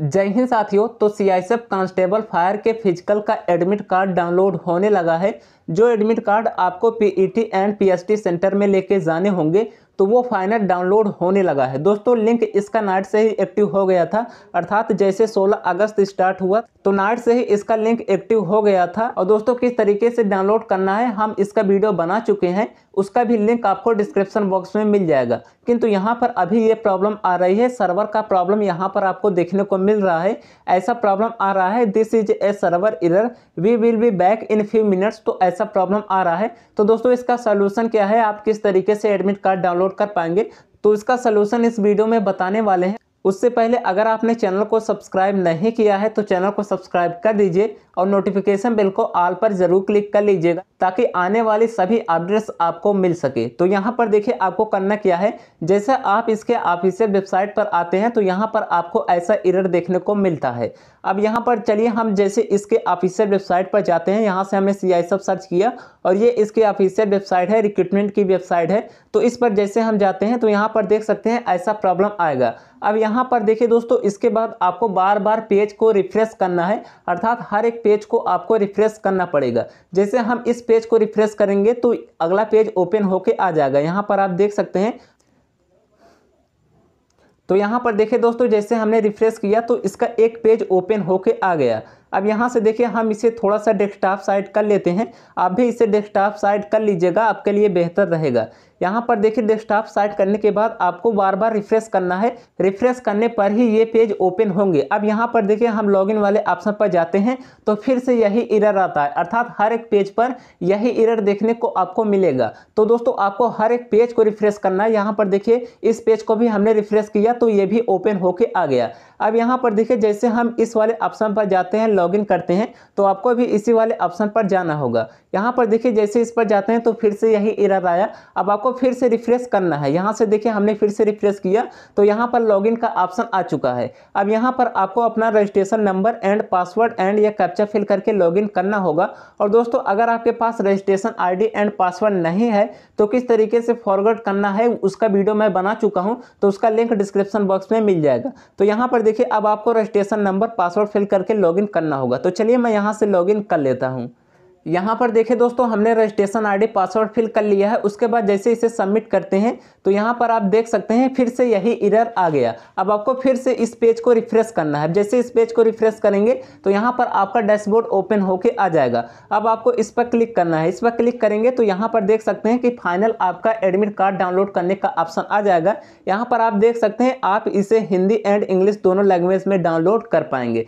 जय हिंद साथियों तो सी आई कांस्टेबल फायर के फिजिकल का एडमिट कार्ड डाउनलोड होने लगा है जो एडमिट कार्ड आपको पीईटी एंड पीएसटी सेंटर में लेके जाने होंगे तो वो फाइनल डाउनलोड होने लगा है दोस्तों लिंक इसका नाइट से ही एक्टिव हो गया था अर्थात जैसे 16 अगस्त स्टार्ट हुआ तो नाइट से ही इसका लिंक एक्टिव हो गया था और दोस्तों किस तरीके से डाउनलोड करना है हम इसका वीडियो बना चुके हैं उसका भी लिंक आपको डिस्क्रिप्शन बॉक्स में मिल जाएगा किंतु यहाँ पर अभी ये प्रॉब्लम आ रही है सर्वर का प्रॉब्लम यहाँ पर आपको देखने को मिल रहा है ऐसा प्रॉब्लम आ रहा है this is a server error we will be back in few minutes तो ऐसा प्रॉब्लम आ रहा है तो दोस्तों इसका सोल्यूशन क्या है आप किस तरीके से एडमिट कार्ड डाउनलोड कर पाएंगे तो इसका सोल्यूशन इस वीडियो में बताने वाले हैं उससे पहले अगर आपने चैनल को सब्सक्राइब नहीं किया है तो चैनल को सब्सक्राइब कर दीजिए और नोटिफिकेशन बेल को आल पर ज़रूर क्लिक कर लीजिएगा ताकि आने वाले सभी अपडेट्स आपको मिल सके तो यहाँ पर देखिए आपको करना क्या है जैसे आप इसके ऑफिशियल वेबसाइट पर आते हैं तो यहाँ पर आपको ऐसा इरर देखने को मिलता है अब यहाँ पर चलिए हम जैसे इसके ऑफिशियल वेबसाइट पर जाते हैं यहाँ से हमने सी आई सब सर्च किया और ये इसके ऑफिशियल वेबसाइट है रिक्रूटमेंट की वेबसाइट है तो इस पर जैसे हम जाते हैं तो यहाँ पर देख सकते हैं ऐसा प्रॉब्लम आएगा अब यहाँ पर देखिए दोस्तों इसके बाद आपको बार बार पेज को रिफ्रेश करना है अर्थात हर एक पेज को आपको रिफ्रेश करना पड़ेगा जैसे हम इस पेज को रिफ्रेश करेंगे तो अगला पेज ओपन होके आ जाएगा यहाँ पर आप देख सकते हैं तो यहाँ पर देखिए दोस्तों जैसे हमने रिफ्रेश किया तो इसका एक पेज ओपन होके आ गया अब यहाँ से देखिए हम इसे थोड़ा सा डेस्कटॉप साइड कर लेते हैं आप भी इसे डेस्कटॉप साइड कर लीजिएगा आपके लिए बेहतर रहेगा यहाँ पर देखिए डेस्कटॉप साइड करने के बाद आपको बार बार रिफ्रेश करना है रिफ्रेश करने पर ही ये पेज ओपन होंगे अब यहाँ पर देखिए हम लॉगिन वाले ऑप्शन पर जाते हैं तो फिर से यही इरर आता है अर्थात हर एक पेज पर यही इरर देखने को आपको मिलेगा तो दोस्तों आपको हर एक पेज को रिफ्रेश करना है यहाँ पर देखिए इस पेज को भी हमने रिफ्रेश किया तो ये भी ओपन होके आ गया अब यहाँ पर देखिए जैसे हम इस वाले ऑप्शन पर जाते हैं लॉगिन करते हैं तो आपको भी इसी वाले ऑप्शन पर जाना होगा यहाँ पर देखिए जैसे इस पर जाते हैं तो फिर से यही एरर आया अब आपको फिर से रिफ्रेश करना है यहाँ से देखिए हमने फिर से रिफ्रेश किया तो यहाँ पर लॉगिन का ऑप्शन आ चुका है अब यहाँ पर आपको अपना registration number and password and या कैप्चा फिल करके लॉगिन करना होगा और दोस्तों अगर आपके पास रजिस्ट्रेशन आई एंड पासवर्ड नहीं है तो किस तरीके से फॉरवर्ड करना है उसका वीडियो मैं बना चुका हूँ तो उसका लिंक डिस्क्रिप्शन बॉक्स में मिल जाएगा तो यहाँ पर देखिए अब आपको रजिस्ट्रेशन नंबर पासवर्ड फिल करके लॉगिन करना होगा तो चलिए मैं यहाँ से लॉगिन कर लेता हूँ यहाँ पर देखें दोस्तों हमने रजिस्ट्रेशन आईडी पासवर्ड फिल कर लिया है उसके बाद जैसे इसे सबमिट करते हैं तो यहाँ पर आप देख सकते हैं फिर से यही इरर आ गया अब आपको फिर से इस पेज को रिफ्रेश करना है जैसे इस पेज को रिफ्रेश करेंगे तो यहाँ पर आपका डैशबोर्ड ओपन होके आ जाएगा अब आपको इस पर क्लिक करना है इस पर क्लिक करेंगे तो यहाँ पर देख सकते हैं कि फाइनल आपका एडमिट कार्ड डाउनलोड करने का ऑप्शन आ जाएगा यहाँ पर आप देख सकते हैं आप इसे हिंदी एंड इंग्लिश दोनों लैंग्वेज में डाउनलोड कर पाएंगे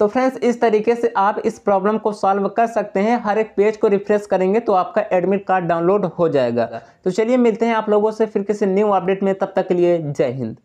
तो फ्रेंड्स इस तरीके से आप इस प्रॉब्लम को सॉल्व कर सकते हैं हर एक पेज को रिफ्रेश करेंगे तो आपका एडमिट कार्ड डाउनलोड हो जाएगा तो चलिए मिलते हैं आप लोगों से फिर किसी न्यू अपडेट में तब तक के लिए जय हिंद